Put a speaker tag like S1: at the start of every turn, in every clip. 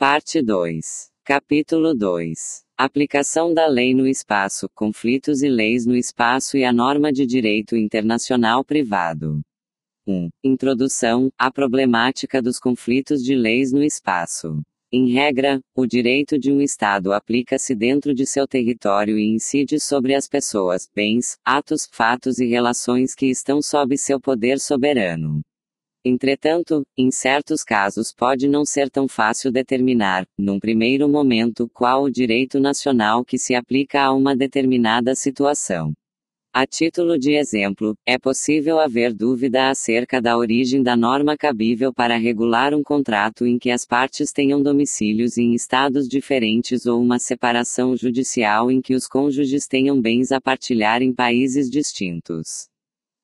S1: Parte 2. Capítulo 2. Aplicação da lei no espaço, conflitos e leis no espaço e a norma de direito internacional privado. 1. Introdução à problemática dos conflitos de leis no espaço. Em regra, o direito de um Estado aplica-se dentro de seu território e incide sobre as pessoas, bens, atos, fatos e relações que estão sob seu poder soberano. Entretanto, em certos casos pode não ser tão fácil determinar, num primeiro momento, qual o direito nacional que se aplica a uma determinada situação. A título de exemplo, é possível haver dúvida acerca da origem da norma cabível para regular um contrato em que as partes tenham domicílios em estados diferentes ou uma separação judicial em que os cônjuges tenham bens a partilhar em países distintos.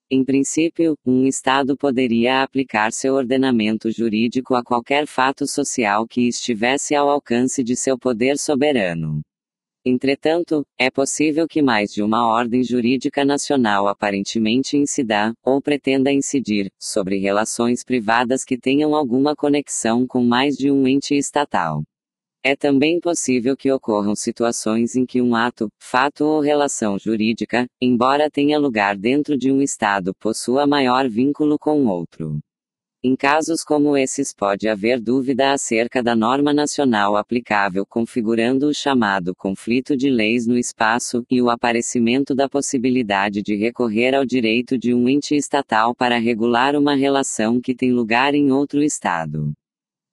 S1: Em princípio, um Estado poderia aplicar seu ordenamento jurídico a qualquer fato social que estivesse ao alcance de seu poder soberano. Entretanto, é possível que mais de uma ordem jurídica nacional aparentemente incida, ou pretenda incidir, sobre relações privadas que tenham alguma conexão com mais de um ente estatal. É também possível que ocorram situações em que um ato, fato ou relação jurídica, embora tenha lugar dentro de um Estado, possua maior vínculo com outro. Em casos como esses, pode haver dúvida acerca da norma nacional aplicável, configurando o chamado conflito de leis no espaço, e o aparecimento da possibilidade de recorrer ao direito de um ente estatal para regular uma relação que tem lugar em outro Estado.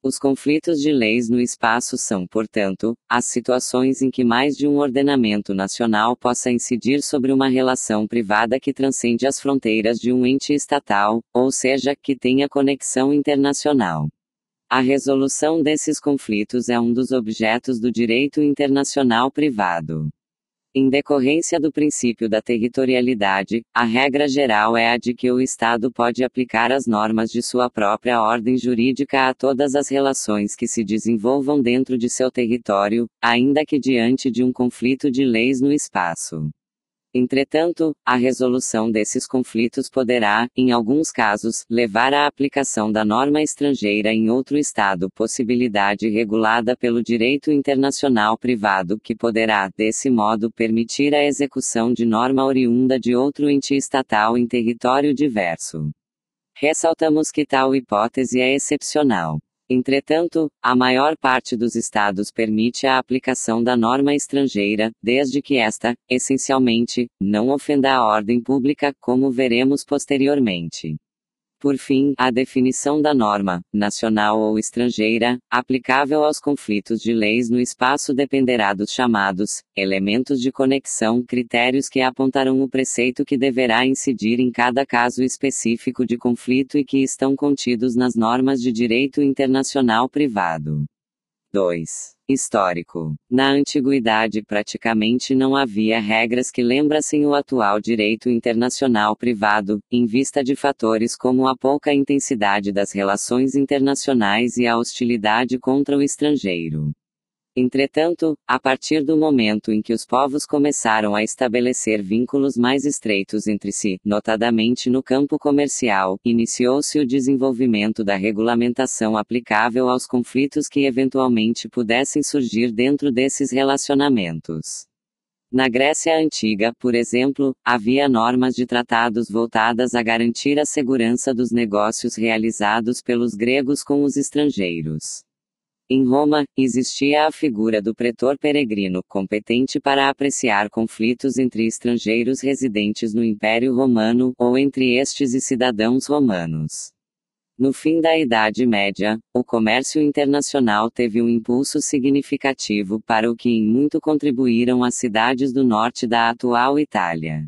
S1: Os conflitos de leis no espaço são, portanto, as situações em que mais de um ordenamento nacional possa incidir sobre uma relação privada que transcende as fronteiras de um ente estatal, ou seja, que tenha conexão internacional. A resolução desses conflitos é um dos objetos do direito internacional privado. Em decorrência do princípio da territorialidade, a regra geral é a de que o Estado pode aplicar as normas de sua própria ordem jurídica a todas as relações que se desenvolvam dentro de seu território, ainda que diante de um conflito de leis no espaço. Entretanto, a resolução desses conflitos poderá, em alguns casos, levar à aplicação da norma estrangeira em outro Estado, possibilidade regulada pelo direito internacional privado, que poderá, desse modo, permitir a execução de norma oriunda de outro ente estatal em território diverso. Ressaltamos que tal hipótese é excepcional. Entretanto, a maior parte dos estados permite a aplicação da norma estrangeira, desde que esta, essencialmente, não ofenda a ordem pública, como veremos posteriormente. Por fim, a definição da norma, nacional ou estrangeira, aplicável aos conflitos de leis no espaço dependerá dos chamados elementos de conexão, critérios que apontarão o preceito que deverá incidir em cada caso específico de conflito e que estão contidos nas normas de direito internacional privado. 2 histórico. Na antiguidade praticamente não havia regras que lembrassem o atual direito internacional privado, em vista de fatores como a pouca intensidade das relações internacionais e a hostilidade contra o estrangeiro. Entretanto, a partir do momento em que os povos começaram a estabelecer vínculos mais estreitos entre si, notadamente no campo comercial, iniciou-se o desenvolvimento da regulamentação aplicável aos conflitos que eventualmente pudessem surgir dentro desses relacionamentos. Na Grécia Antiga, por exemplo, havia normas de tratados voltadas a garantir a segurança dos negócios realizados pelos gregos com os estrangeiros. Em Roma, existia a figura do pretor peregrino, competente para apreciar conflitos entre estrangeiros residentes no Império Romano, ou entre estes e cidadãos romanos. No fim da Idade Média, o comércio internacional teve um impulso significativo para o que em muito contribuíram as cidades do norte da atual Itália.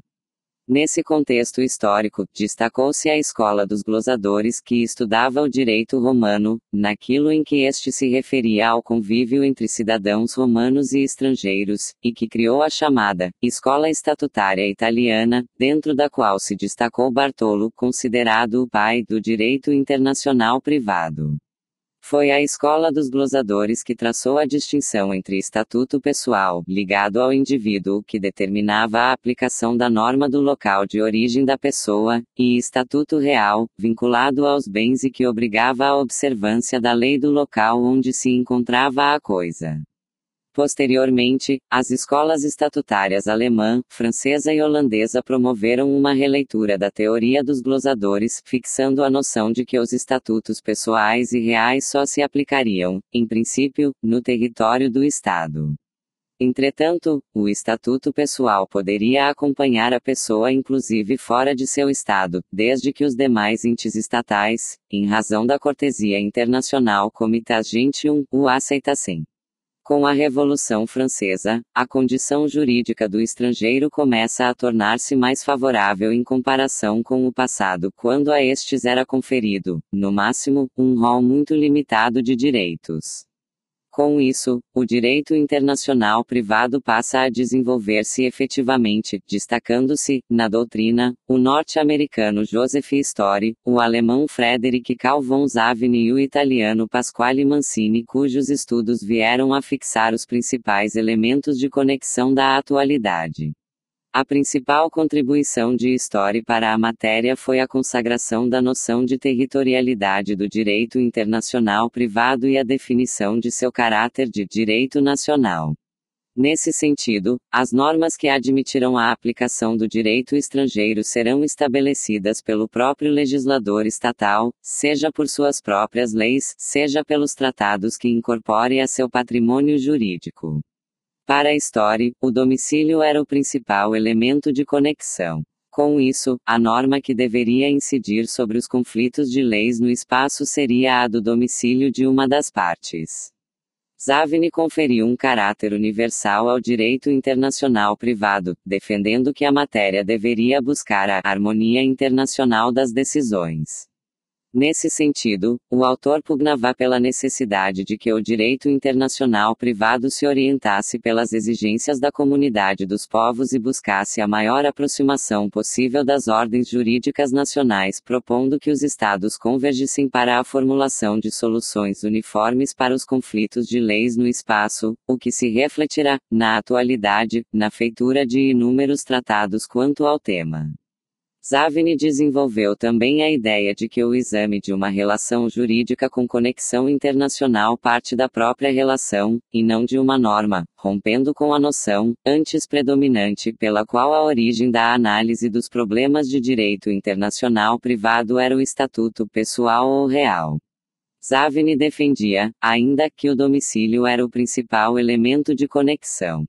S1: Nesse contexto histórico, destacou-se a escola dos glosadores que estudava o direito romano, naquilo em que este se referia ao convívio entre cidadãos romanos e estrangeiros, e que criou a chamada escola estatutária italiana, dentro da qual se destacou Bartolo, considerado o pai do direito internacional privado. Foi a escola dos glosadores que traçou a distinção entre estatuto pessoal, ligado ao indivíduo, que determinava a aplicação da norma do local de origem da pessoa, e estatuto real, vinculado aos bens e que obrigava a observância da lei do local onde se encontrava a coisa. Posteriormente, as escolas estatutárias alemã, francesa e holandesa promoveram uma releitura da teoria dos glosadores, fixando a noção de que os estatutos pessoais e reais só se aplicariam, em princípio, no território do Estado. Entretanto, o estatuto pessoal poderia acompanhar a pessoa inclusive fora de seu estado, desde que os demais entes estatais, em razão da cortesia internacional Comitas Gentium, o aceitassem. Com a Revolução Francesa, a condição jurídica do estrangeiro começa a tornar-se mais favorável em comparação com o passado, quando a estes era conferido, no máximo, um rol muito limitado de direitos. Com isso, o direito internacional privado passa a desenvolver-se efetivamente, destacando-se, na doutrina, o norte-americano Joseph Story, o alemão Frederick Karl von e o italiano Pasquale Mancini, cujos estudos vieram a fixar os principais elementos de conexão da atualidade. A principal contribuição de Story para a matéria foi a consagração da noção de territorialidade do direito internacional privado e a definição de seu caráter de direito nacional. Nesse sentido, as normas que admitirão a aplicação do direito estrangeiro serão estabelecidas pelo próprio legislador estatal, seja por suas próprias leis, seja pelos tratados que incorpore a seu patrimônio jurídico. Para a história, o domicílio era o principal elemento de conexão. Com isso, a norma que deveria incidir sobre os conflitos de leis no espaço seria a do domicílio de uma das partes. Zavini conferiu um caráter universal ao direito internacional privado, defendendo que a matéria deveria buscar a harmonia internacional das decisões. Nesse sentido, o autor pugnava pela necessidade de que o direito internacional privado se orientasse pelas exigências da comunidade dos povos e buscasse a maior aproximação possível das ordens jurídicas nacionais, propondo que os Estados convergissem para a formulação de soluções uniformes para os conflitos de leis no espaço, o que se refletirá, na atualidade, na feitura de inúmeros tratados quanto ao tema. Zavini desenvolveu também a ideia de que o exame de uma relação jurídica com conexão internacional parte da própria relação, e não de uma norma, rompendo com a noção, antes predominante, pela qual a origem da análise dos problemas de direito internacional privado era o estatuto pessoal ou real. Zavini defendia, ainda, que o domicílio era o principal elemento de conexão.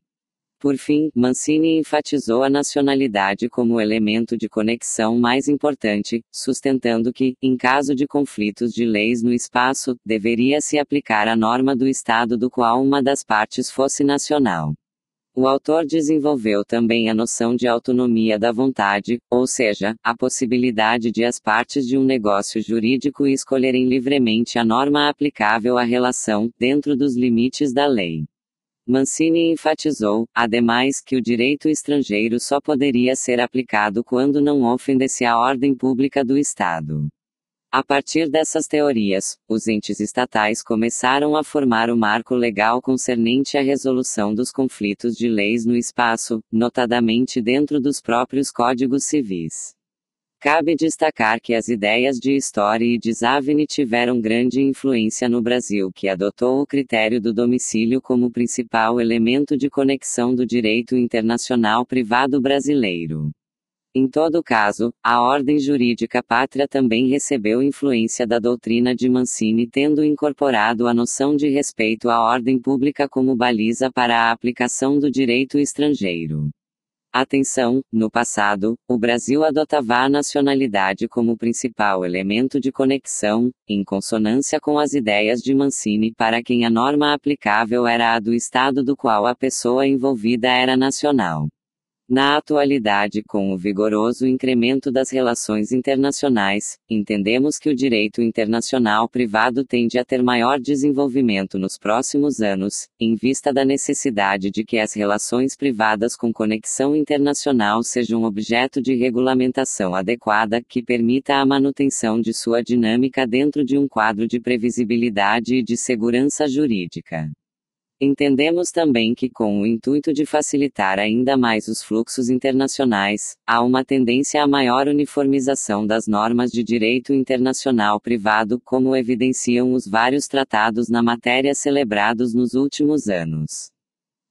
S1: Por fim, Mancini enfatizou a nacionalidade como o elemento de conexão mais importante, sustentando que, em caso de conflitos de leis no espaço, deveria se aplicar a norma do Estado do qual uma das partes fosse nacional. O autor desenvolveu também a noção de autonomia da vontade, ou seja, a possibilidade de as partes de um negócio jurídico escolherem livremente a norma aplicável à relação, dentro dos limites da lei. Mancini enfatizou, ademais, que o direito estrangeiro só poderia ser aplicado quando não ofendesse a ordem pública do Estado. A partir dessas teorias, os entes estatais começaram a formar o marco legal concernente à resolução dos conflitos de leis no espaço, notadamente dentro dos próprios códigos civis. Cabe destacar que as ideias de história e de Zavini tiveram grande influência no Brasil, que adotou o critério do domicílio como principal elemento de conexão do direito internacional privado brasileiro. Em todo caso, a ordem jurídica pátria também recebeu influência da doutrina de Mancini, tendo incorporado a noção de respeito à ordem pública como baliza para a aplicação do direito estrangeiro. Atenção, no passado, o Brasil adotava a nacionalidade como principal elemento de conexão, em consonância com as ideias de Mancini para quem a norma aplicável era a do estado do qual a pessoa envolvida era nacional. Na atualidade, com o vigoroso incremento das relações internacionais, entendemos que o direito internacional privado tende a ter maior desenvolvimento nos próximos anos, em vista da necessidade de que as relações privadas com conexão internacional sejam objeto de regulamentação adequada que permita a manutenção de sua dinâmica dentro de um quadro de previsibilidade e de segurança jurídica. Entendemos também que, com o intuito de facilitar ainda mais os fluxos internacionais, há uma tendência à maior uniformização das normas de direito internacional privado, como evidenciam os vários tratados na matéria celebrados nos últimos anos.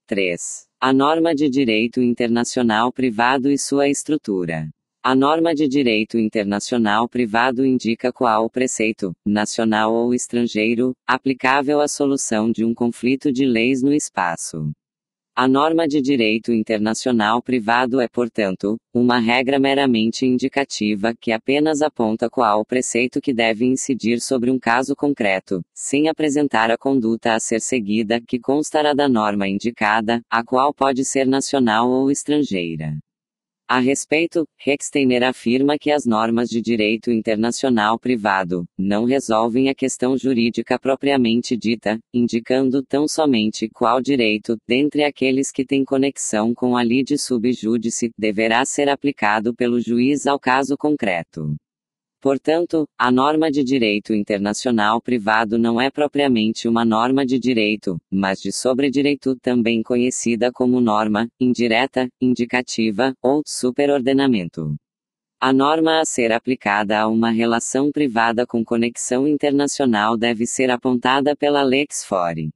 S1: 3. A norma de direito internacional privado e sua estrutura. A norma de direito internacional privado indica qual o preceito, nacional ou estrangeiro, aplicável à solução de um conflito de leis no espaço. A norma de direito internacional privado é, portanto, uma regra meramente indicativa que apenas aponta qual o preceito que deve incidir sobre um caso concreto, sem apresentar a conduta a ser seguida, que constará da norma indicada, a qual pode ser nacional ou estrangeira. A respeito, Rexteiner afirma que as normas de direito internacional privado não resolvem a questão jurídica propriamente dita, indicando tão somente qual direito, dentre aqueles que têm conexão com a lide sub judice, deverá ser aplicado pelo juiz ao caso concreto. Portanto, a norma de direito internacional privado não é propriamente uma norma de direito, mas de sobredireito também conhecida como norma, indireta, indicativa, ou superordenamento. A norma a ser aplicada a uma relação privada com conexão internacional deve ser apontada pela lex fore.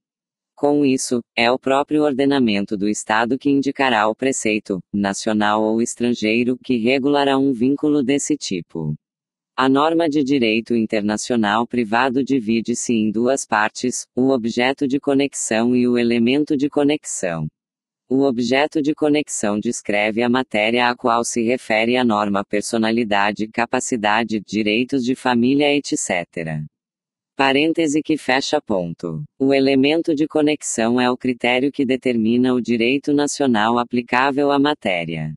S1: Com isso, é o próprio ordenamento do Estado que indicará o preceito, nacional ou estrangeiro, que regulará um vínculo desse tipo. A norma de direito internacional privado divide-se em duas partes: o objeto de conexão e o elemento de conexão. O objeto de conexão descreve a matéria a qual se refere a norma, personalidade, capacidade, direitos de família, etc. Parêntese que fecha ponto. O elemento de conexão é o critério que determina o direito nacional aplicável à matéria.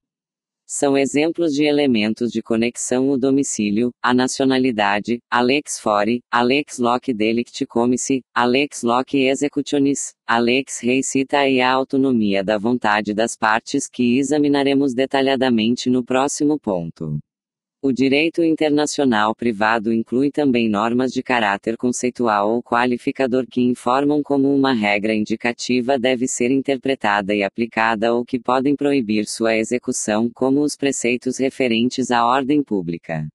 S1: São exemplos de elementos de conexão o domicílio, a nacionalidade, Alex Fore, Alex loc delict comici, Alex loc executionis, Alex rei cita e a autonomia da vontade das partes que examinaremos detalhadamente no próximo ponto. O direito internacional privado inclui também normas de caráter conceitual ou qualificador que informam como uma regra indicativa deve ser interpretada e aplicada ou que podem proibir sua execução, como os preceitos referentes à ordem pública.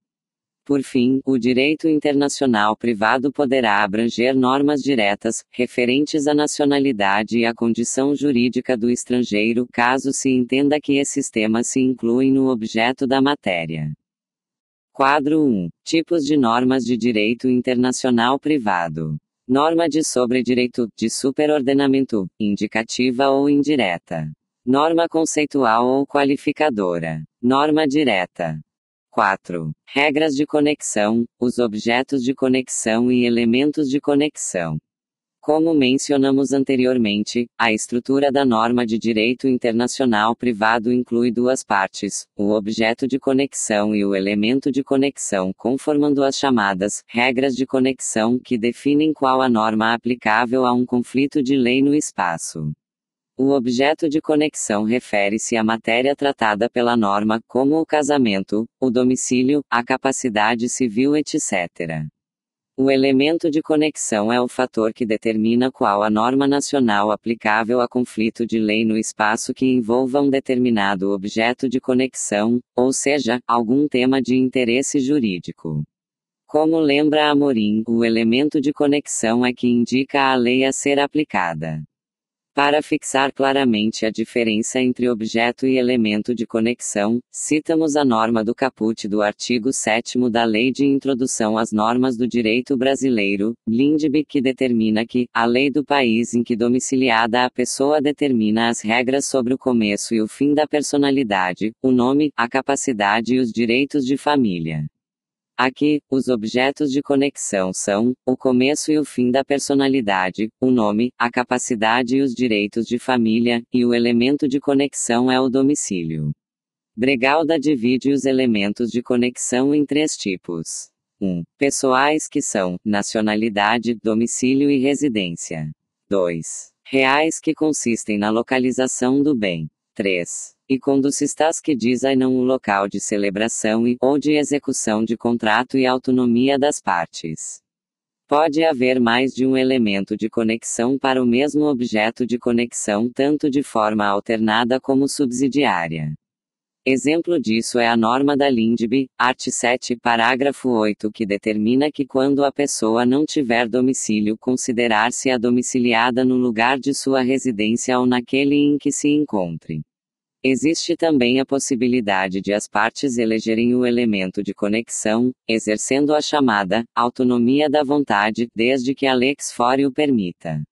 S1: Por fim, o direito internacional privado poderá abranger normas diretas, referentes à nacionalidade e à condição jurídica do estrangeiro, caso se entenda que esses temas se incluem no objeto da matéria. Quadro 1. Tipos de normas de direito internacional privado. Norma de sobredireito, de superordenamento, indicativa ou indireta. Norma conceitual ou qualificadora. Norma direta. 4. Regras de conexão, os objetos de conexão e elementos de conexão. Como mencionamos anteriormente, a estrutura da norma de direito internacional privado inclui duas partes, o objeto de conexão e o elemento de conexão, conformando as chamadas regras de conexão que definem qual a norma aplicável a um conflito de lei no espaço. O objeto de conexão refere-se à matéria tratada pela norma, como o casamento, o domicílio, a capacidade civil, etc. O elemento de conexão é o fator que determina qual a norma nacional aplicável a conflito de lei no espaço que envolva um determinado objeto de conexão, ou seja, algum tema de interesse jurídico. Como lembra Amorim, o elemento de conexão é que indica a lei a ser aplicada. Para fixar claramente a diferença entre objeto e elemento de conexão, citamos a norma do caput do artigo 7 da Lei de Introdução às Normas do Direito Brasileiro, LINDB, que determina que a lei do país em que domiciliada a pessoa determina as regras sobre o começo e o fim da personalidade, o nome, a capacidade e os direitos de família. Aqui, os objetos de conexão são o começo e o fim da personalidade, o nome, a capacidade e os direitos de família, e o elemento de conexão é o domicílio. Bregalda divide os elementos de conexão em três tipos: 1. Um, pessoais, que são nacionalidade, domicílio e residência. 2. Reais, que consistem na localização do bem. 3. E quando se estás que diz aí não o local de celebração e ou de execução de contrato e autonomia das partes. Pode haver mais de um elemento de conexão para o mesmo objeto de conexão, tanto de forma alternada como subsidiária. Exemplo disso é a norma da Lindby, art. 7, parágrafo 8, que determina que quando a pessoa não tiver domicílio, considerar-se a domiciliada no lugar de sua residência ou naquele em que se encontre. Existe também a possibilidade de as partes elegerem o elemento de conexão, exercendo a chamada autonomia da vontade, desde que a lex fore o permita.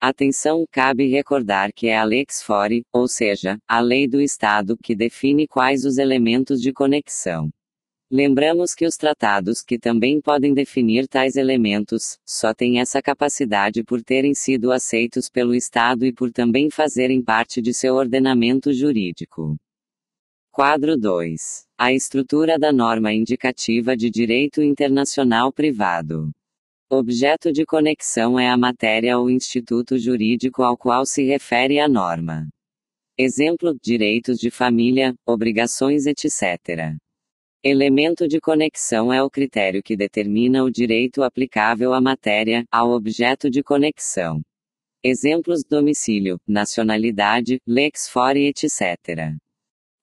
S1: Atenção, cabe recordar que é a lex fore, ou seja, a lei do Estado, que define quais os elementos de conexão. Lembramos que os tratados, que também podem definir tais elementos, só têm essa capacidade por terem sido aceitos pelo Estado e por também fazerem parte de seu ordenamento jurídico. Quadro 2. A estrutura da norma indicativa de direito internacional privado. Objeto de conexão é a matéria ou instituto jurídico ao qual se refere a norma. Exemplo: direitos de família, obrigações, etc. Elemento de conexão é o critério que determina o direito aplicável à matéria, ao objeto de conexão. Exemplos: domicílio, nacionalidade, lex fori, etc.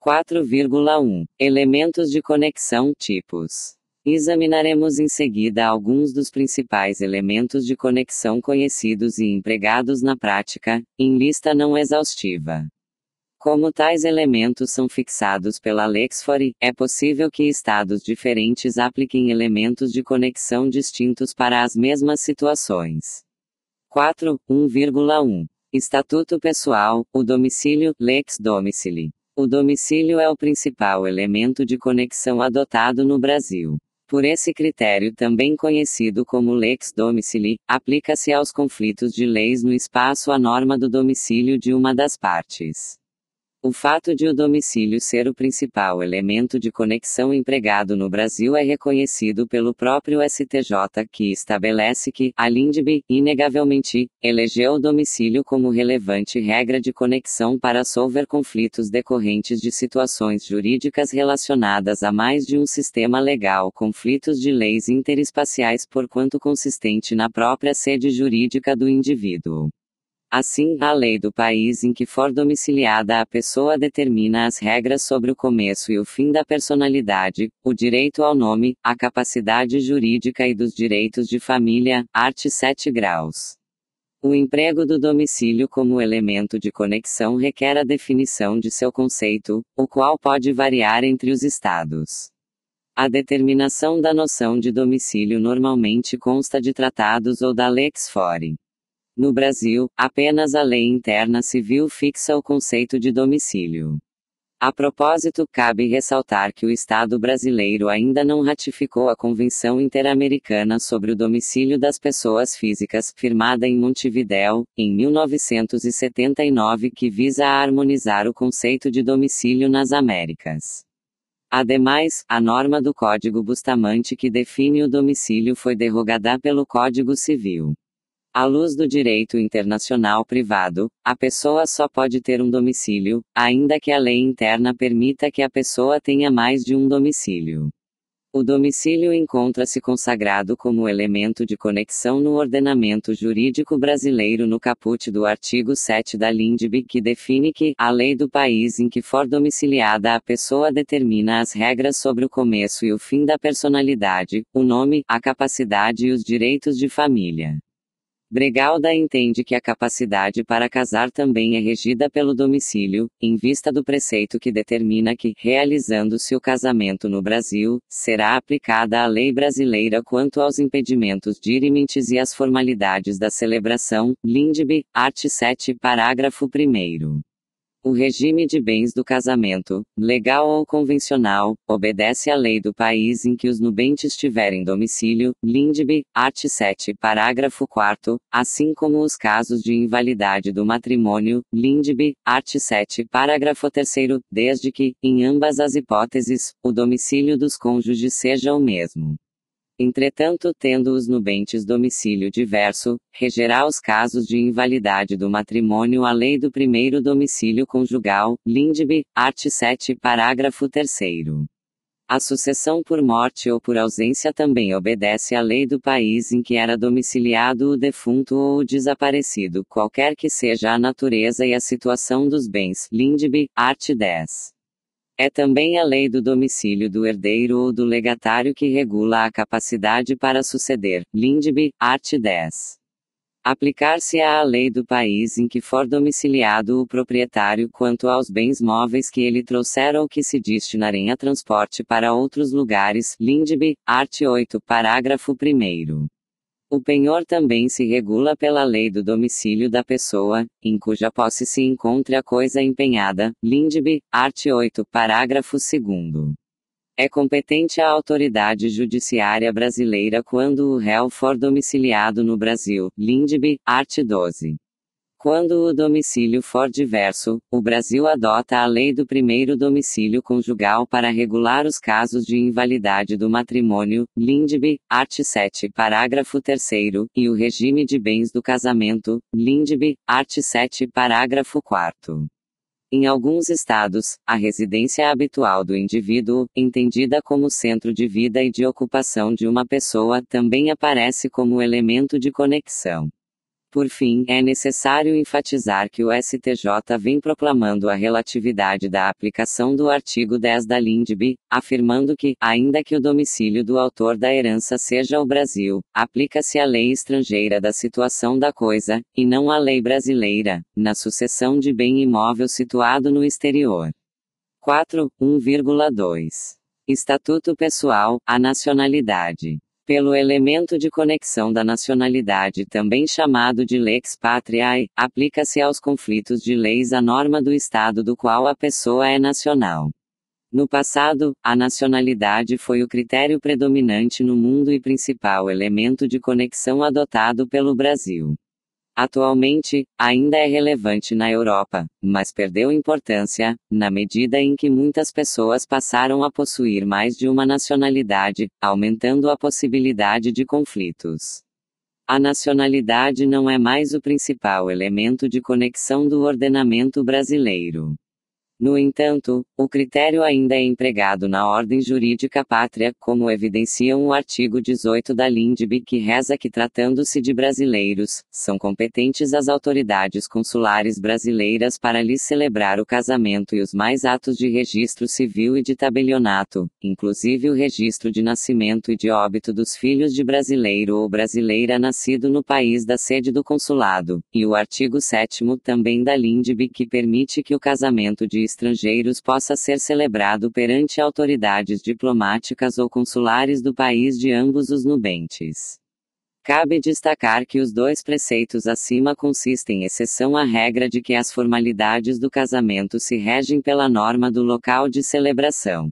S1: 4,1 Elementos de conexão tipos. Examinaremos em seguida alguns dos principais elementos de conexão conhecidos e empregados na prática, em lista não exaustiva. Como tais elementos são fixados pela Lexfore, é possível que estados diferentes apliquem elementos de conexão distintos para as mesmas situações. 4. 1,1. Estatuto Pessoal, o domicílio, lex domicili. O domicílio é o principal elemento de conexão adotado no Brasil. Por esse critério, também conhecido como lex domicili, aplica-se aos conflitos de leis no espaço a norma do domicílio de uma das partes. O fato de o domicílio ser o principal elemento de conexão empregado no Brasil é reconhecido pelo próprio STJ, que estabelece que a Lindbe, inegavelmente, elegeu o domicílio como relevante regra de conexão para solver conflitos decorrentes de situações jurídicas relacionadas a mais de um sistema legal, conflitos de leis interespaciais por quanto consistente na própria sede jurídica do indivíduo. Assim, a lei do país em que for domiciliada a pessoa determina as regras sobre o começo e o fim da personalidade, o direito ao nome, a capacidade jurídica e dos direitos de família, art. 7 graus. O emprego do domicílio como elemento de conexão requer a definição de seu conceito, o qual pode variar entre os estados. A determinação da noção de domicílio normalmente consta de tratados ou da lex fore. No Brasil, apenas a lei interna civil fixa o conceito de domicílio. A propósito, cabe ressaltar que o Estado brasileiro ainda não ratificou a Convenção Interamericana sobre o Domicílio das Pessoas Físicas, firmada em Montevideo, em 1979, que visa harmonizar o conceito de domicílio nas Américas. Ademais, a norma do Código Bustamante que define o domicílio foi derrogada pelo Código Civil. À luz do direito internacional privado, a pessoa só pode ter um domicílio, ainda que a lei interna permita que a pessoa tenha mais de um domicílio. O domicílio encontra-se consagrado como elemento de conexão no ordenamento jurídico brasileiro no caput do artigo 7 da LINDB, que define que a lei do país em que for domiciliada a pessoa determina as regras sobre o começo e o fim da personalidade, o nome, a capacidade e os direitos de família. Bregalda entende que a capacidade para casar também é regida pelo domicílio, em vista do preceito que determina que, realizando-se o casamento no Brasil, será aplicada a lei brasileira quanto aos impedimentos dirimentes e às formalidades da celebração, Lindbe, art. 7, parágrafo 1. O regime de bens do casamento, legal ou convencional, obedece à lei do país em que os nubentes tiverem domicílio, Lindbe, art. 7, parágrafo 4, assim como os casos de invalidade do matrimônio, Lindbe, art. 7, parágrafo 3, desde que, em ambas as hipóteses, o domicílio dos cônjuges seja o mesmo. Entretanto, tendo-os nubentes domicílio diverso, regerá os casos de invalidade do matrimônio a lei do primeiro domicílio conjugal, Lindbe, art. 7, parágrafo 3 a sucessão por morte ou por ausência também obedece à lei do país em que era domiciliado o defunto ou o desaparecido, qualquer que seja a natureza e a situação dos bens. Lindbe, art. 10. É também a lei do domicílio do herdeiro ou do legatário que regula a capacidade para suceder. Lindbe, art. 10. Aplicar-se-á a lei do país em que for domiciliado o proprietário quanto aos bens móveis que ele trouxer ou que se destinarem a transporte para outros lugares. Lindbe, art. 8, parágrafo 1. O penhor também se regula pela lei do domicílio da pessoa, em cuja posse se encontre a coisa empenhada, Lindbe, art. 8, parágrafo 2. É competente a autoridade judiciária brasileira quando o réu for domiciliado no Brasil, Lindbe, art. 12. Quando o domicílio for diverso, o Brasil adota a lei do primeiro domicílio conjugal para regular os casos de invalidade do matrimônio, Lindbe, art. 7, parágrafo 3 e o regime de bens do casamento, Lindbe, art. 7, parágrafo 4 em alguns estados, a residência habitual do indivíduo, entendida como centro de vida e de ocupação de uma pessoa, também aparece como elemento de conexão. Por fim, é necessário enfatizar que o STJ vem proclamando a relatividade da aplicação do artigo 10 da LINDB, afirmando que, ainda que o domicílio do autor da herança seja o Brasil, aplica-se a lei estrangeira da situação da coisa, e não a lei brasileira, na sucessão de bem imóvel situado no exterior. 4. 1,2. Estatuto Pessoal, a nacionalidade pelo elemento de conexão da nacionalidade, também chamado de lex patriae, aplica-se aos conflitos de leis a norma do Estado do qual a pessoa é nacional. No passado, a nacionalidade foi o critério predominante no mundo e principal elemento de conexão adotado pelo Brasil. Atualmente, ainda é relevante na Europa, mas perdeu importância, na medida em que muitas pessoas passaram a possuir mais de uma nacionalidade, aumentando a possibilidade de conflitos. A nacionalidade não é mais o principal elemento de conexão do ordenamento brasileiro. No entanto, o critério ainda é empregado na ordem jurídica pátria, como evidenciam o artigo 18 da LINDB, que reza que, tratando-se de brasileiros, são competentes as autoridades consulares brasileiras para lhes celebrar o casamento e os mais atos de registro civil e de tabelionato, inclusive o registro de nascimento e de óbito dos filhos de brasileiro ou brasileira nascido no país da sede do consulado, e o artigo 7 também da LINDB, que permite que o casamento de estrangeiros possa ser celebrado perante autoridades diplomáticas ou consulares do país de ambos os nubentes. Cabe destacar que os dois preceitos acima consistem exceção à regra de que as formalidades do casamento se regem pela norma do local de celebração.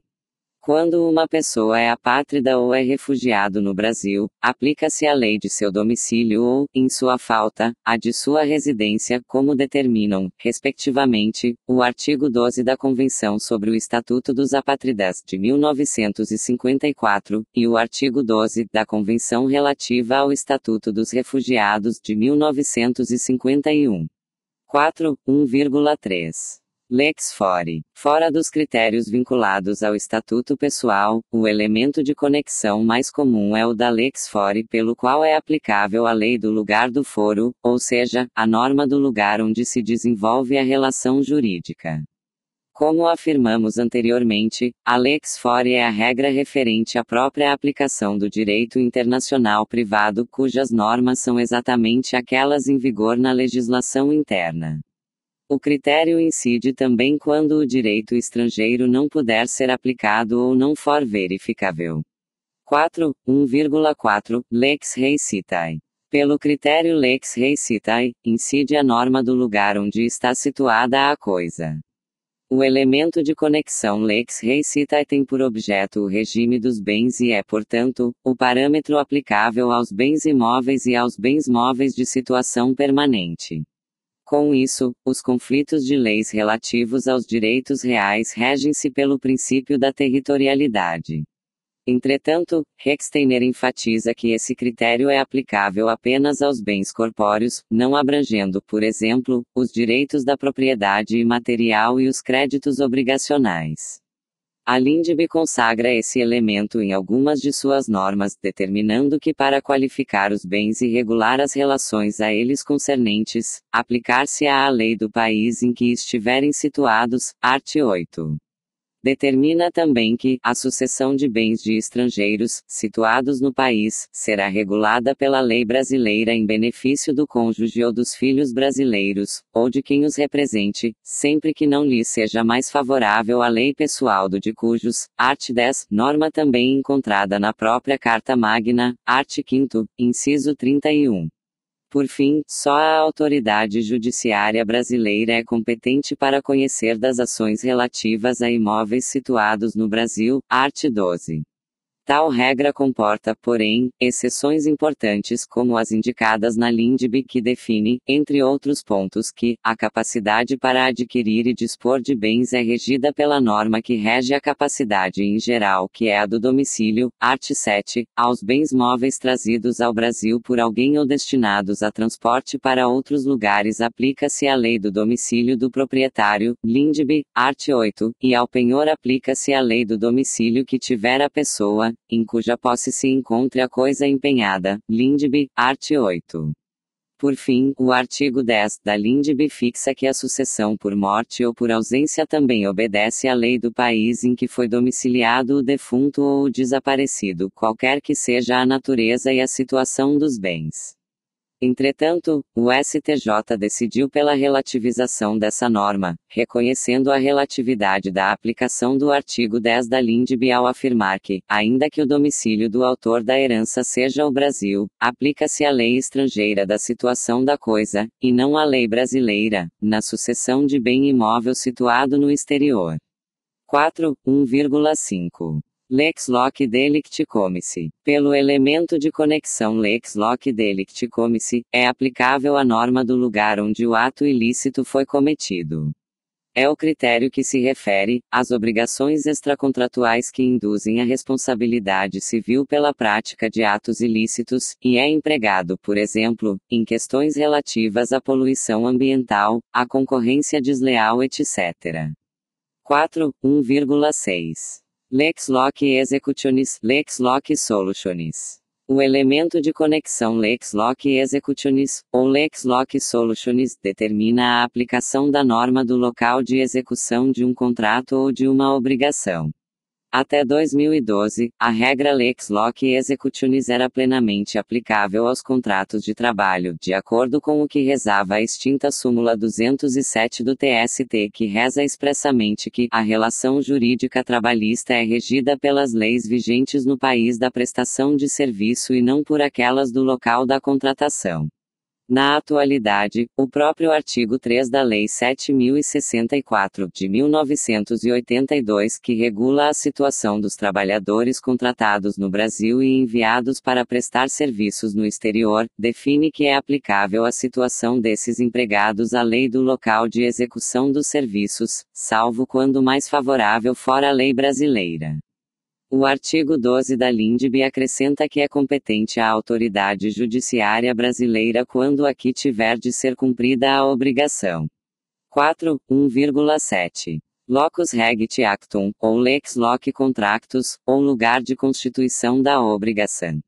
S1: Quando uma pessoa é apátrida ou é refugiado no Brasil, aplica-se a lei de seu domicílio ou, em sua falta, a de sua residência, como determinam, respectivamente, o artigo 12 da Convenção sobre o Estatuto dos Apátridas de 1954 e o artigo 12 da Convenção relativa ao Estatuto dos Refugiados de 1951. 4.1,3 Lex fore. Fora dos critérios vinculados ao estatuto pessoal, o elemento de conexão mais comum é o da lex fore, pelo qual é aplicável a lei do lugar do foro, ou seja, a norma do lugar onde se desenvolve a relação jurídica. Como afirmamos anteriormente, a lex fore é a regra referente à própria aplicação do direito internacional privado, cujas normas são exatamente aquelas em vigor na legislação interna. O critério incide também quando o direito estrangeiro não puder ser aplicado ou não for verificável. 4. 1,4 Lex Reicitae. Pelo critério Lex Reicitae, incide a norma do lugar onde está situada a coisa. O elemento de conexão Lex Reicitae tem por objeto o regime dos bens e é, portanto, o parâmetro aplicável aos bens imóveis e aos bens móveis de situação permanente. Com isso, os conflitos de leis relativos aos direitos reais regem-se pelo princípio da territorialidade. Entretanto, Rexteiner enfatiza que esse critério é aplicável apenas aos bens corpóreos, não abrangendo, por exemplo, os direitos da propriedade imaterial e os créditos obrigacionais. A LINDB consagra esse elemento em algumas de suas normas, determinando que para qualificar os bens e regular as relações a eles concernentes, aplicar-se á a lei do país em que estiverem situados, art. 8. Determina também que a sucessão de bens de estrangeiros situados no país será regulada pela lei brasileira em benefício do cônjuge ou dos filhos brasileiros, ou de quem os represente, sempre que não lhe seja mais favorável a lei pessoal do de cujos, art. 10, norma também encontrada na própria Carta Magna, art. 5, inciso 31. Por fim, só a autoridade judiciária brasileira é competente para conhecer das ações relativas a imóveis situados no Brasil, art. 12. Tal regra comporta, porém, exceções importantes como as indicadas na LINDB que define, entre outros pontos, que a capacidade para adquirir e dispor de bens é regida pela norma que rege a capacidade em geral, que é a do domicílio, art. 7, aos bens móveis trazidos ao Brasil por alguém ou destinados a transporte para outros lugares aplica-se a lei do domicílio do proprietário, LINDB, art. 8, e ao penhor aplica-se a lei do domicílio que tiver a pessoa, em cuja posse se encontre a coisa empenhada. Lindby, art. 8. Por fim, o artigo 10 da Lindbe fixa que a sucessão por morte ou por ausência também obedece à lei do país em que foi domiciliado o defunto ou o desaparecido, qualquer que seja a natureza e a situação dos bens. Entretanto, o STJ decidiu pela relativização dessa norma, reconhecendo a relatividade da aplicação do artigo 10 da LINDB ao afirmar que, ainda que o domicílio do autor da herança seja o Brasil, aplica-se a lei estrangeira da situação da coisa, e não a lei brasileira, na sucessão de bem imóvel situado no exterior. 4, 1,5 Lex loci delict comici. Pelo elemento de conexão lex loci delict comici, é aplicável a norma do lugar onde o ato ilícito foi cometido. É o critério que se refere às obrigações extracontratuais que induzem a responsabilidade civil pela prática de atos ilícitos, e é empregado, por exemplo, em questões relativas à poluição ambiental, à concorrência desleal, etc. 4. 1,6 Lex loci Executionis, lex loci Solutionis. O elemento de conexão lex loci Executionis, ou lex loci Solutionis, determina a aplicação da norma do local de execução de um contrato ou de uma obrigação. Até 2012, a regra Lex Locke Executionis era plenamente aplicável aos contratos de trabalho, de acordo com o que rezava a extinta súmula 207 do TST, que reza expressamente que a relação jurídica trabalhista é regida pelas leis vigentes no país da prestação de serviço e não por aquelas do local da contratação. Na atualidade, o próprio artigo 3 da Lei 7064 de 1982, que regula a situação dos trabalhadores contratados no Brasil e enviados para prestar serviços no exterior, define que é aplicável à situação desses empregados a lei do local de execução dos serviços, salvo quando mais favorável for a lei brasileira. O artigo 12 da Lindbe acrescenta que é competente a autoridade judiciária brasileira quando aqui tiver de ser cumprida a obrigação. 4. 1,7. Locus regit actum, ou lex loci contractus, ou lugar de constituição da obrigação.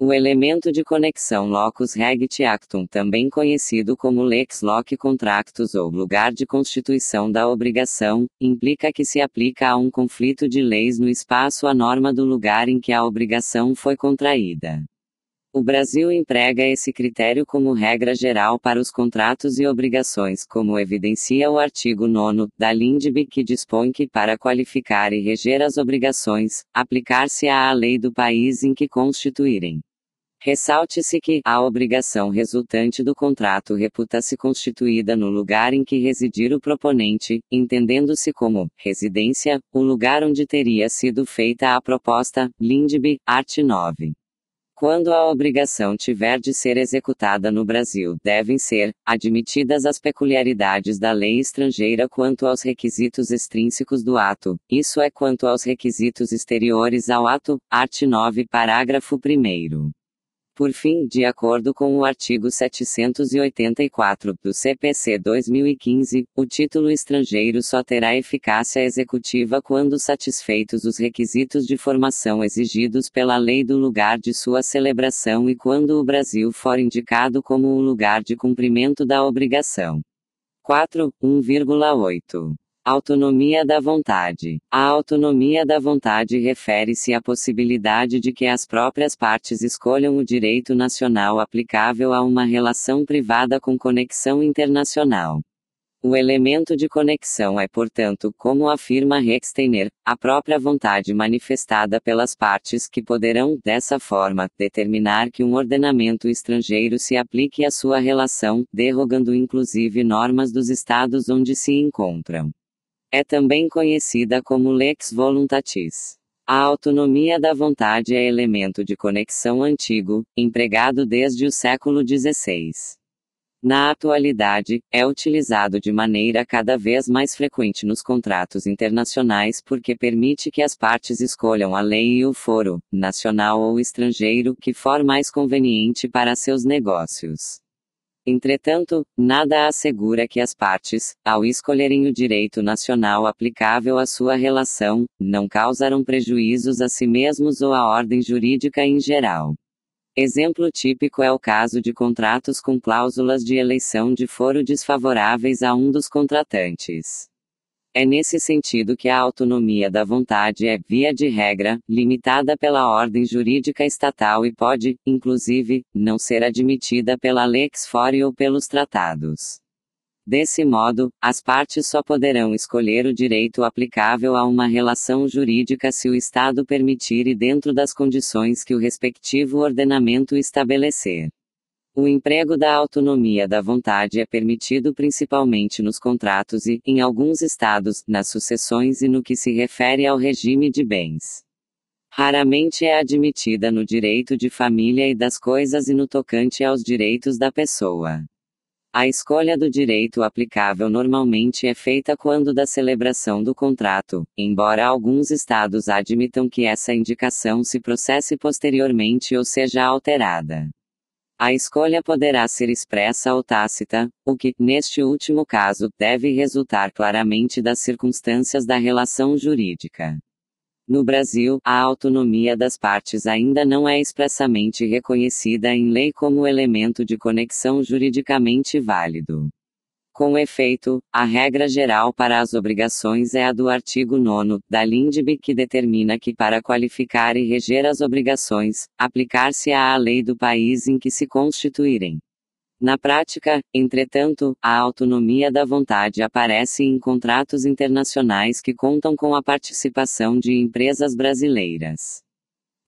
S1: O elemento de conexão locus regit actum, também conhecido como lex loci contractus ou lugar de constituição da obrigação, implica que se aplica a um conflito de leis no espaço a norma do lugar em que a obrigação foi contraída. O Brasil emprega esse critério como regra geral para os contratos e obrigações, como evidencia o artigo 9 da LINDB, que dispõe que, para qualificar e reger as obrigações, aplicar-se-á a lei do país em que constituírem. Ressalte-se que a obrigação resultante do contrato reputa-se constituída no lugar em que residir o proponente, entendendo-se como residência o lugar onde teria sido feita a proposta, Lindb, art. 9. Quando a obrigação tiver de ser executada no Brasil, devem ser admitidas as peculiaridades da lei estrangeira quanto aos requisitos extrínsecos do ato, isso é quanto aos requisitos exteriores ao ato, art. 9, parágrafo 1. Por fim, de acordo com o artigo 784 do CPC 2015, o título estrangeiro só terá eficácia executiva quando satisfeitos os requisitos de formação exigidos pela lei do lugar de sua celebração e quando o Brasil for indicado como o lugar de cumprimento da obrigação. 4.1,8 Autonomia da vontade. A autonomia da vontade refere-se à possibilidade de que as próprias partes escolham o direito nacional aplicável a uma relação privada com conexão internacional. O elemento de conexão é, portanto, como afirma Rextener, a própria vontade manifestada pelas partes que poderão, dessa forma, determinar que um ordenamento estrangeiro se aplique à sua relação, derrogando inclusive normas dos estados onde se encontram. É também conhecida como lex voluntatis. A autonomia da vontade é elemento de conexão antigo, empregado desde o século XVI. Na atualidade, é utilizado de maneira cada vez mais frequente nos contratos internacionais porque permite que as partes escolham a lei e o foro, nacional ou estrangeiro, que for mais conveniente para seus negócios. Entretanto, nada assegura que as partes, ao escolherem o direito nacional aplicável à sua relação, não causarão prejuízos a si mesmos ou à ordem jurídica em geral. Exemplo típico é o caso de contratos com cláusulas de eleição de foro desfavoráveis a um dos contratantes. É nesse sentido que a autonomia da vontade é, via de regra, limitada pela ordem jurídica estatal e pode, inclusive, não ser admitida pela lex fori ou pelos tratados. Desse modo, as partes só poderão escolher o direito aplicável a uma relação jurídica se o Estado permitir e dentro das condições que o respectivo ordenamento estabelecer. O emprego da autonomia da vontade é permitido principalmente nos contratos e, em alguns estados, nas sucessões e no que se refere ao regime de bens. Raramente é admitida no direito de família e das coisas e no tocante aos direitos da pessoa. A escolha do direito aplicável normalmente é feita quando da celebração do contrato, embora alguns estados admitam que essa indicação se processe posteriormente ou seja alterada. A escolha poderá ser expressa ou tácita, o que, neste último caso, deve resultar claramente das circunstâncias da relação jurídica. No Brasil, a autonomia das partes ainda não é expressamente reconhecida em lei como elemento de conexão juridicamente válido. Com efeito, a regra geral para as obrigações é a do artigo 9 da LINDB que determina que para qualificar e reger as obrigações, aplicar-se-á a lei do país em que se constituírem. Na prática, entretanto, a autonomia da vontade aparece em contratos internacionais que contam com a participação de empresas brasileiras.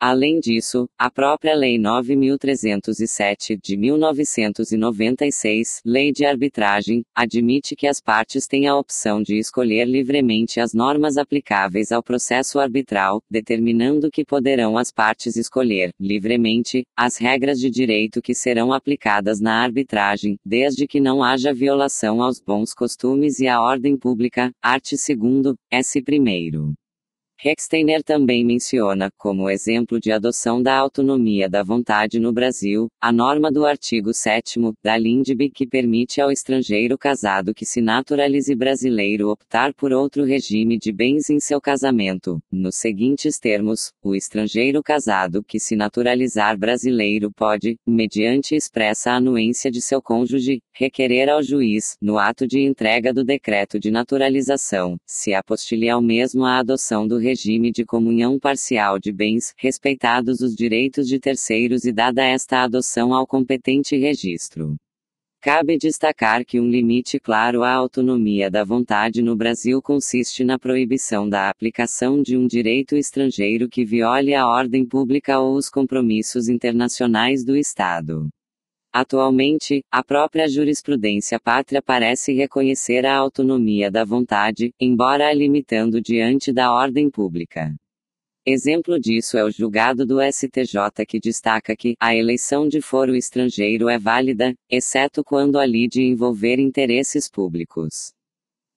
S1: Além disso, a própria Lei 9307 de 1996, Lei de Arbitragem, admite que as partes têm a opção de escolher livremente as normas aplicáveis ao processo arbitral, determinando que poderão as partes escolher, livremente, as regras de direito que serão aplicadas na arbitragem, desde que não haja violação aos bons costumes e à ordem pública, art. 2, S. 1. Rextener também menciona, como exemplo de adoção da autonomia da vontade no Brasil, a norma do artigo 7 da LINDB que permite ao estrangeiro casado que se naturalize brasileiro optar por outro regime de bens em seu casamento. Nos seguintes termos, o estrangeiro casado que se naturalizar brasileiro pode, mediante expressa anuência de seu cônjuge, requerer ao juiz, no ato de entrega do decreto de naturalização, se apostilhar ao mesmo a adoção do regime regime de comunhão parcial de bens, respeitados os direitos de terceiros e dada esta adoção ao competente registro. Cabe destacar que um limite claro à autonomia da vontade no Brasil consiste na proibição da aplicação de um direito estrangeiro que viole a ordem pública ou os compromissos internacionais do Estado. Atualmente, a própria jurisprudência pátria parece reconhecer a autonomia da vontade, embora a limitando diante da ordem pública. Exemplo disso é o julgado do STJ que destaca que a eleição de foro estrangeiro é válida, exceto quando a lide envolver interesses públicos.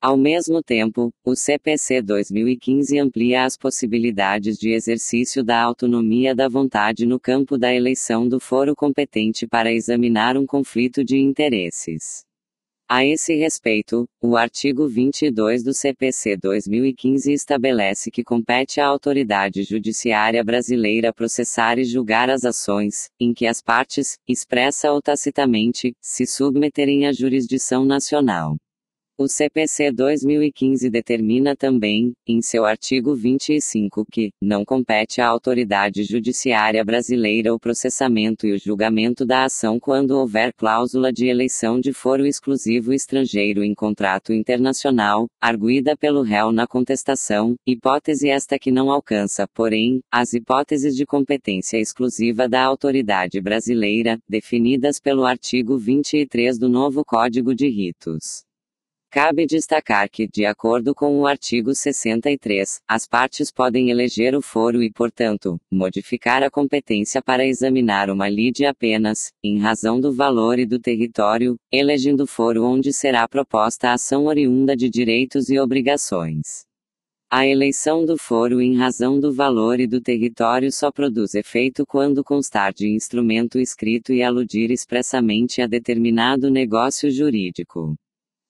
S1: Ao mesmo tempo, o CPC 2015 amplia as possibilidades de exercício da autonomia da vontade no campo da eleição do foro competente para examinar um conflito de interesses. A esse respeito, o artigo 22 do CPC 2015 estabelece que compete à autoridade judiciária brasileira processar e julgar as ações, em que as partes, expressa ou tacitamente, se submeterem à jurisdição nacional. O CPC 2015 determina também, em seu artigo 25, que não compete à autoridade judiciária brasileira o processamento e o julgamento da ação quando houver cláusula de eleição de foro exclusivo estrangeiro em contrato internacional, arguída pelo réu na contestação, hipótese esta que não alcança, porém, as hipóteses de competência exclusiva da autoridade brasileira, definidas pelo artigo 23 do novo Código de Ritos. Cabe destacar que, de acordo com o artigo 63, as partes podem eleger o foro e, portanto, modificar a competência para examinar uma lide apenas, em razão do valor e do território, elegendo o foro onde será proposta a ação oriunda de direitos e obrigações. A eleição do foro em razão do valor e do território só produz efeito quando constar de instrumento escrito e aludir expressamente a determinado negócio jurídico.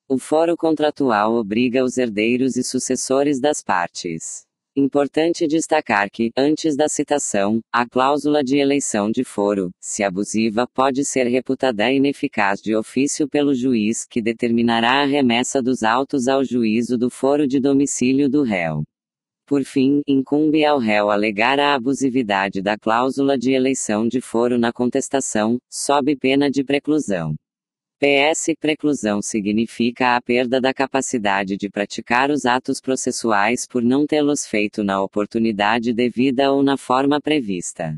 S1: O foro contratual obriga os herdeiros e sucessores das partes. Importante destacar que, antes da citação, a cláusula de eleição de foro, se abusiva, pode ser reputada ineficaz de ofício pelo juiz, que determinará a remessa dos autos ao juízo do foro de domicílio do réu. Por fim, incumbe ao réu alegar a abusividade da cláusula de eleição de foro na contestação, sob pena de preclusão. PS preclusão significa a perda da capacidade de praticar os atos processuais por não tê-los feito na oportunidade devida ou na forma prevista.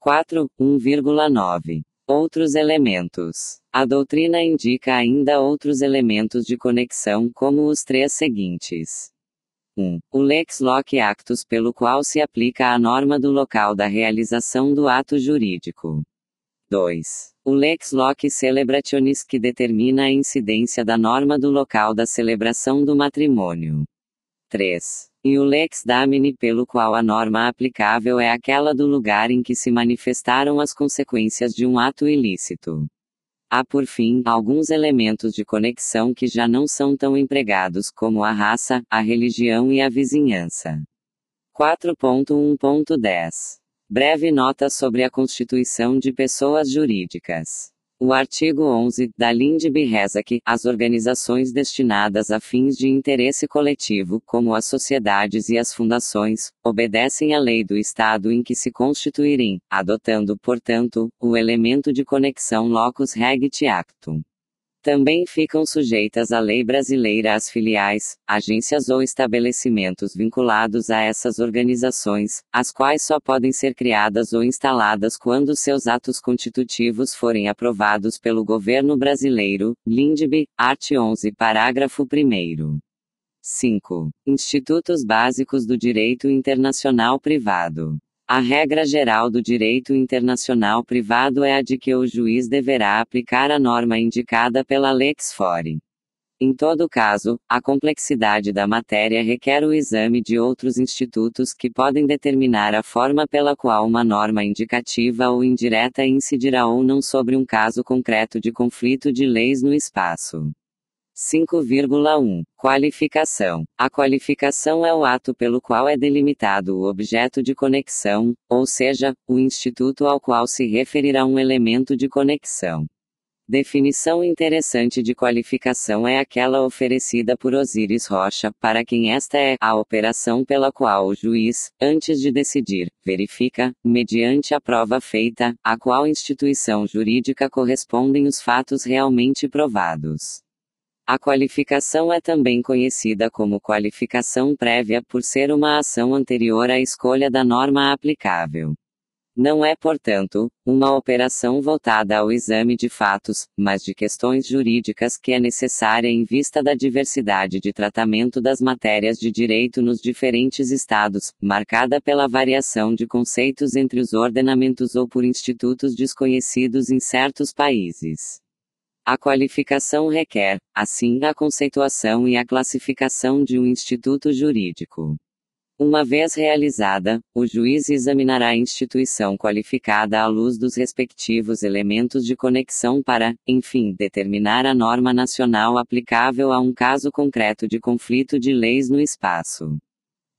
S1: 4. 1,9. Outros elementos. A doutrina indica ainda outros elementos de conexão, como os três seguintes. 1. O lex loc actus pelo qual se aplica a norma do local da realização do ato jurídico. 2. O lex loci celebrationis que determina a incidência da norma do local da celebração do matrimônio. 3. E o lex damini pelo qual a norma aplicável é aquela do lugar em que se manifestaram as consequências de um ato ilícito. Há por fim alguns elementos de conexão que já não são tão empregados como a raça, a religião e a vizinhança. 4.1.10 Breve nota sobre a constituição de pessoas jurídicas. O artigo 11 da Linde B. que as organizações destinadas a fins de interesse coletivo, como as sociedades e as fundações, obedecem à lei do Estado em que se constituírem, adotando, portanto, o elemento de conexão locus regit actum. Também ficam sujeitas à lei brasileira as filiais, agências ou estabelecimentos vinculados a essas organizações, as quais só podem ser criadas ou instaladas quando seus atos constitutivos forem aprovados pelo governo brasileiro, (Lindbe, art. 11, parágrafo 1. 5. Institutos básicos do direito internacional privado. A regra geral do direito internacional privado é a de que o juiz deverá aplicar a norma indicada pela lex fore. Em todo caso, a complexidade da matéria requer o exame de outros institutos que podem determinar a forma pela qual uma norma indicativa ou indireta incidirá ou não sobre um caso concreto de conflito de leis no espaço. 5,1. Qualificação. A qualificação é o ato pelo qual é delimitado o objeto de conexão, ou seja, o instituto ao qual se referirá um elemento de conexão. Definição interessante de qualificação é aquela oferecida por Osiris Rocha, para quem esta é a operação pela qual o juiz, antes de decidir, verifica, mediante a prova feita, a qual instituição jurídica correspondem os fatos realmente provados. A qualificação é também conhecida como qualificação prévia por ser uma ação anterior à escolha da norma aplicável. Não é, portanto, uma operação voltada ao exame de fatos, mas de questões jurídicas que é necessária em vista da diversidade de tratamento das matérias de direito nos diferentes estados, marcada pela variação de conceitos entre os ordenamentos ou por institutos desconhecidos em certos países. A qualificação requer, assim, a conceituação e a classificação de um instituto jurídico. Uma vez realizada, o juiz examinará a instituição qualificada à luz dos respectivos elementos de conexão para, enfim, determinar a norma nacional aplicável a um caso concreto de conflito de leis no espaço.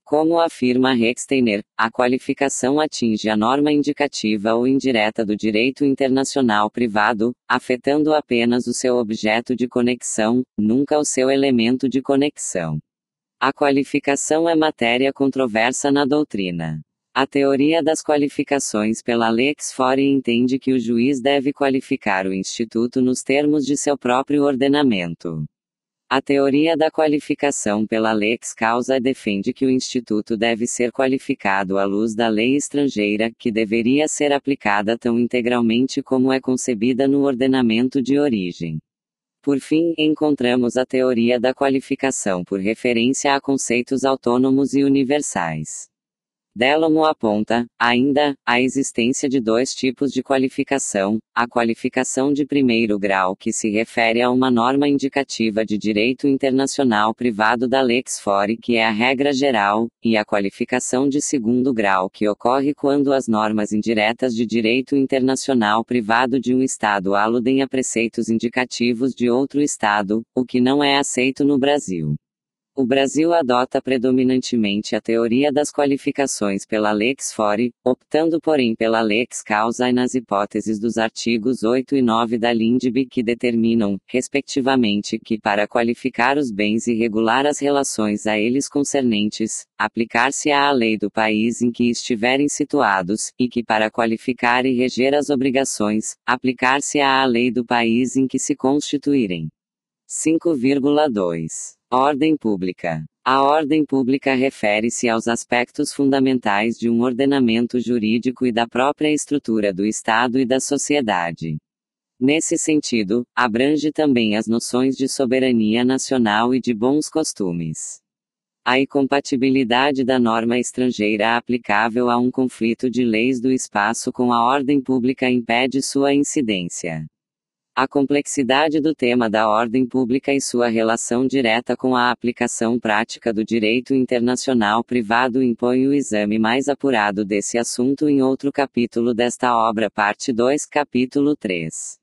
S1: Como afirma Rexteiner, a qualificação atinge a norma indicativa ou indireta do direito internacional privado, afetando apenas o seu objeto de conexão, nunca o seu elemento de conexão. A qualificação é matéria controversa na doutrina. A teoria das qualificações pela Lex Fore entende que o juiz deve qualificar o instituto nos termos de seu próprio ordenamento. A teoria da qualificação pela lex causa defende que o instituto deve ser qualificado à luz da lei estrangeira, que deveria ser aplicada tão integralmente como é concebida no ordenamento de origem. Por fim, encontramos a teoria da qualificação por referência a conceitos autônomos e universais. Delano aponta, ainda, a existência de dois tipos de qualificação: a qualificação de primeiro grau, que se refere a uma norma indicativa de direito internacional privado da Lex Fore, que é a regra geral, e a qualificação de segundo grau, que ocorre quando as normas indiretas de direito internacional privado de um Estado aludem a preceitos indicativos de outro Estado, o que não é aceito no Brasil. O Brasil adota predominantemente a teoria das qualificações pela lex fore, optando porém pela lex causa nas hipóteses dos artigos 8 e 9 da LINDB que determinam, respectivamente, que para qualificar os bens e regular as relações a eles concernentes, aplicar-se á a lei do país em que estiverem situados, e que para qualificar e reger as obrigações, aplicar-se á a lei do país em que se constituírem. 5,2. Ordem pública. A ordem pública refere-se aos aspectos fundamentais de um ordenamento jurídico e da própria estrutura do Estado e da sociedade. Nesse sentido, abrange também as noções de soberania nacional e de bons costumes. A incompatibilidade da norma estrangeira aplicável a um conflito de leis do espaço com a ordem pública impede sua incidência. A complexidade do tema da ordem pública e sua relação direta com a aplicação prática do direito internacional privado impõe o exame mais apurado desse assunto em outro capítulo desta obra, parte 2, capítulo 3.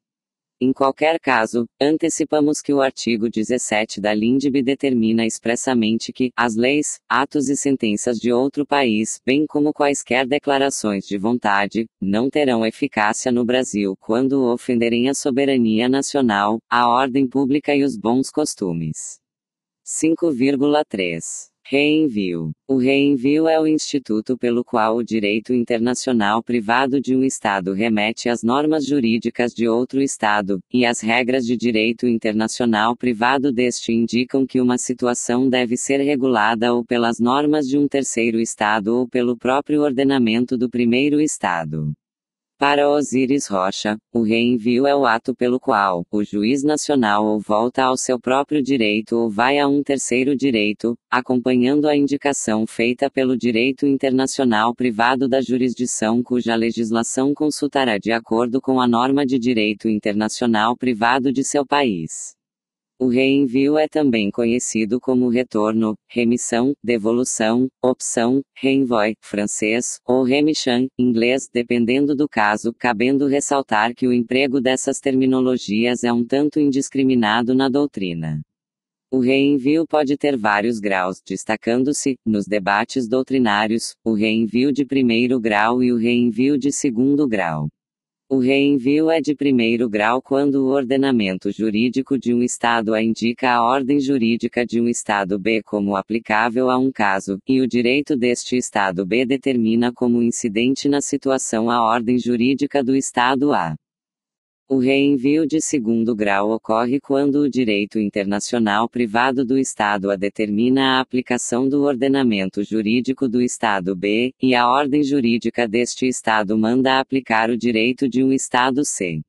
S1: Em qualquer caso, antecipamos que o artigo 17 da LINDB determina expressamente que as leis, atos e sentenças de outro país, bem como quaisquer declarações de vontade, não terão eficácia no Brasil quando ofenderem a soberania nacional, a ordem pública e os bons costumes. 5,3 Reenvio. O reenvio é o instituto pelo qual o direito internacional privado de um Estado remete às normas jurídicas de outro Estado, e as regras de direito internacional privado deste indicam que uma situação deve ser regulada ou pelas normas de um terceiro Estado ou pelo próprio ordenamento do primeiro Estado. Para Osiris Rocha, o reenvio é o ato pelo qual o juiz nacional ou volta ao seu próprio direito ou vai a um terceiro direito, acompanhando a indicação feita pelo direito internacional privado da jurisdição cuja legislação consultará de acordo com a norma de direito internacional privado de seu país. O reenvio é também conhecido como retorno, remissão, devolução, opção, reenvoi, francês, ou remission, inglês, dependendo do caso, cabendo ressaltar que o emprego dessas terminologias é um tanto indiscriminado na doutrina. O reenvio pode ter vários graus, destacando-se, nos debates doutrinários, o reenvio de primeiro grau e o reenvio de segundo grau. O reenvio é de primeiro grau quando o ordenamento jurídico de um Estado A indica a ordem jurídica de um Estado B como aplicável a um caso, e o direito deste Estado B determina como incidente na situação a ordem jurídica do Estado A. O reenvio de segundo grau ocorre quando o direito internacional privado do Estado A determina a aplicação do ordenamento jurídico do Estado B, e a ordem jurídica deste Estado manda aplicar o direito de um Estado C.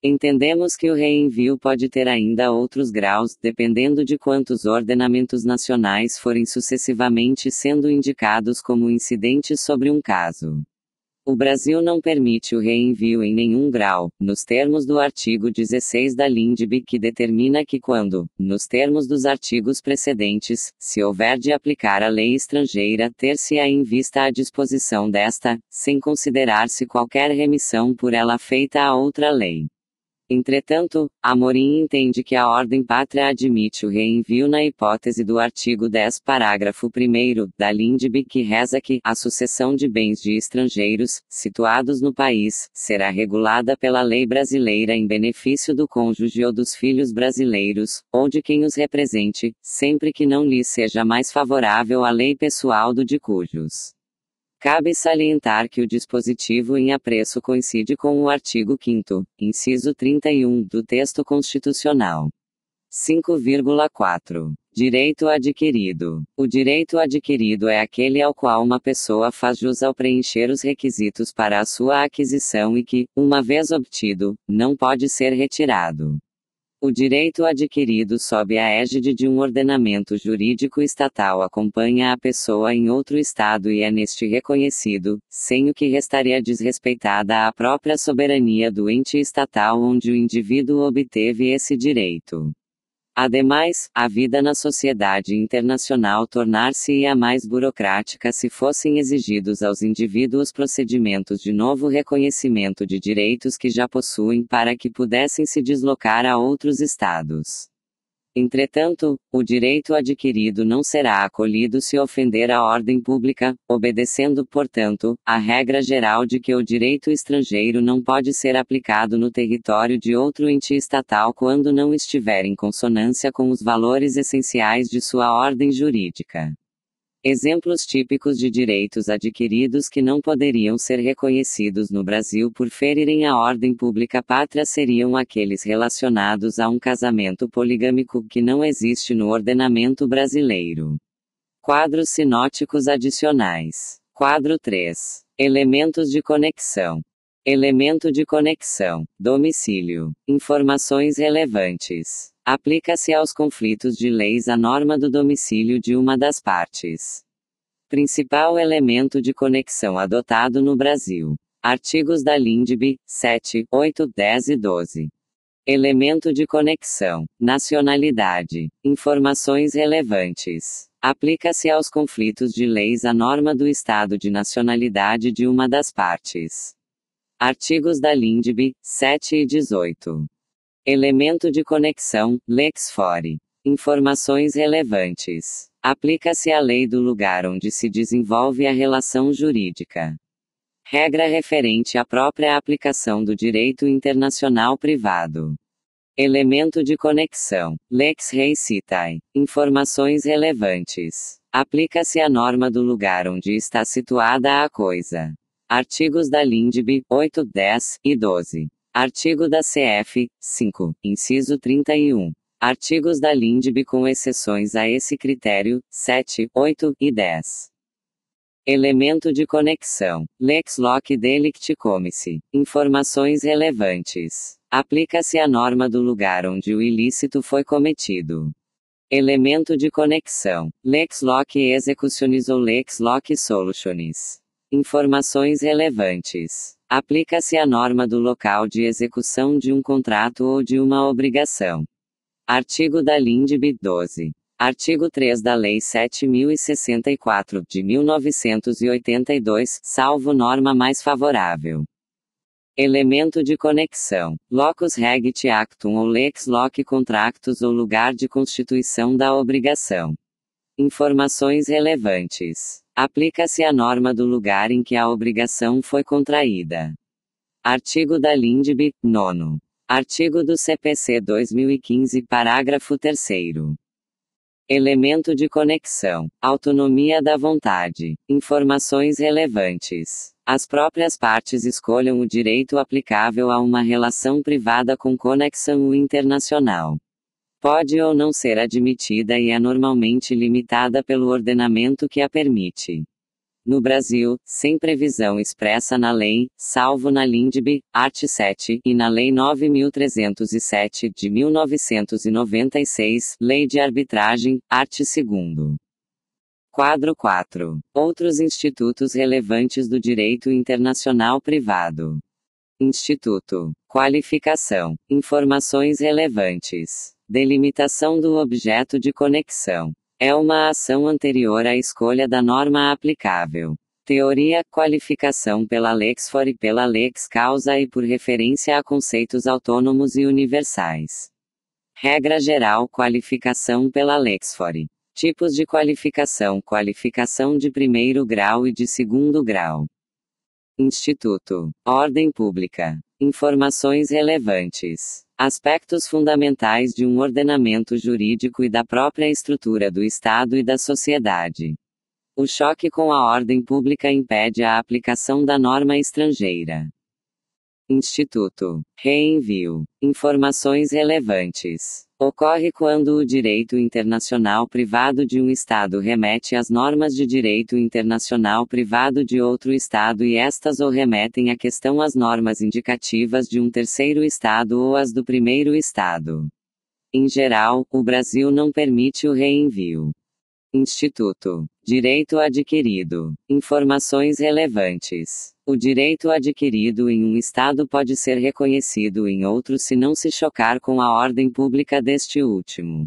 S1: Entendemos que o reenvio pode ter ainda outros graus, dependendo de quantos ordenamentos nacionais forem sucessivamente sendo indicados como incidentes sobre um caso. O Brasil não permite o reenvio em nenhum grau, nos termos do artigo 16 da LINDB, que determina que quando, nos termos dos artigos precedentes, se houver de aplicar a lei estrangeira, ter-se-á em vista a disposição desta, sem considerar-se qualquer remissão por ela feita a outra lei. Entretanto, Amorim entende que a ordem pátria admite o reenvio na hipótese do artigo 10, parágrafo 1, da Lindbe que reza que a sucessão de bens de estrangeiros, situados no país, será regulada pela lei brasileira em benefício do cônjuge ou dos filhos brasileiros, ou de quem os represente, sempre que não lhe seja mais favorável a lei pessoal do de cujos. Cabe salientar que o dispositivo em apreço coincide com o artigo 5, inciso 31, do texto constitucional. 5,4. Direito adquirido. O direito adquirido é aquele ao qual uma pessoa faz jus ao preencher os requisitos para a sua aquisição e que, uma vez obtido, não pode ser retirado. O direito adquirido sob a égide de um ordenamento jurídico estatal acompanha a pessoa em outro Estado e é neste reconhecido, sem o que restaria desrespeitada a própria soberania do ente estatal onde o indivíduo obteve esse direito. Ademais, a vida na sociedade internacional tornar-se-ia mais burocrática se fossem exigidos aos indivíduos procedimentos de novo reconhecimento de direitos que já possuem para que pudessem se deslocar a outros estados. Entretanto, o direito adquirido não será acolhido se ofender a ordem pública, obedecendo, portanto, a regra geral de que o direito estrangeiro não pode ser aplicado no território de outro ente estatal quando não estiver em consonância com os valores essenciais de sua ordem jurídica. Exemplos típicos de direitos adquiridos que não poderiam ser reconhecidos no Brasil por ferirem a ordem pública pátria seriam aqueles relacionados a um casamento poligâmico que não existe no ordenamento brasileiro. Quadros sinóticos adicionais. Quadro 3. Elementos de conexão. Elemento de conexão: domicílio. Informações relevantes. Aplica-se aos conflitos de leis a norma do domicílio de uma das partes. Principal elemento de conexão adotado no Brasil. Artigos da Lindbe 7, 8, 10 e 12. Elemento de conexão: nacionalidade, informações relevantes. Aplica-se aos conflitos de leis a norma do estado de nacionalidade de uma das partes. Artigos da Lindbe 7 e 18. Elemento de conexão, lex fore. Informações relevantes. Aplica-se à lei do lugar onde se desenvolve a relação jurídica. Regra referente à própria aplicação do direito internacional privado. Elemento de conexão. Lex rei citae. Informações relevantes. Aplica-se à norma do lugar onde está situada a coisa. Artigos da LINDB 8, 10 e 12. Artigo da CF, 5, inciso 31. Artigos da LINDB com exceções a esse critério, 7, 8 e 10. Elemento de conexão. Lex loc delict comice. Informações relevantes. Aplica-se a norma do lugar onde o ilícito foi cometido. Elemento de conexão. Lex loc executionis ou lex loc solutionis. Informações relevantes. Aplica-se a norma do local de execução de um contrato ou de uma obrigação. Artigo da LINDB 12. Artigo 3 da Lei 7064, de 1982, salvo norma mais favorável. Elemento de conexão. Locus regit actum ou lex loc contractus ou lugar de constituição da obrigação. Informações relevantes. Aplica-se a norma do lugar em que a obrigação foi contraída. Artigo da Lindb, 9. Artigo do CPC 2015, parágrafo 3. Elemento de conexão: autonomia da vontade. Informações relevantes. As próprias partes escolham o direito aplicável a uma relação privada com conexão internacional pode ou não ser admitida e é normalmente limitada pelo ordenamento que a permite. No Brasil, sem previsão expressa na lei, salvo na LINDB, art. 7, e na Lei 9307 de 1996, Lei de Arbitragem, art. 2. Quadro 4. Outros institutos relevantes do direito internacional privado. Instituto. Qualificação. Informações relevantes. Delimitação do objeto de conexão. É uma ação anterior à escolha da norma aplicável. Teoria, qualificação pela lex for e pela lex causa e por referência a conceitos autônomos e universais. Regra geral, qualificação pela lex for. Tipos de qualificação: qualificação de primeiro grau e de segundo grau. Instituto. Ordem pública. Informações relevantes. Aspectos fundamentais de um ordenamento jurídico e da própria estrutura do Estado e da sociedade. O choque com a ordem pública impede a aplicação da norma estrangeira. Instituto. Reenvio. Informações relevantes. Ocorre quando o direito internacional privado de um Estado remete às normas de direito internacional privado de outro Estado e estas ou remetem à questão às normas indicativas de um terceiro Estado ou as do primeiro Estado. Em geral, o Brasil não permite o reenvio. Instituto. Direito adquirido. Informações relevantes. O direito adquirido em um Estado pode ser reconhecido em outro se não se chocar com a ordem pública deste último.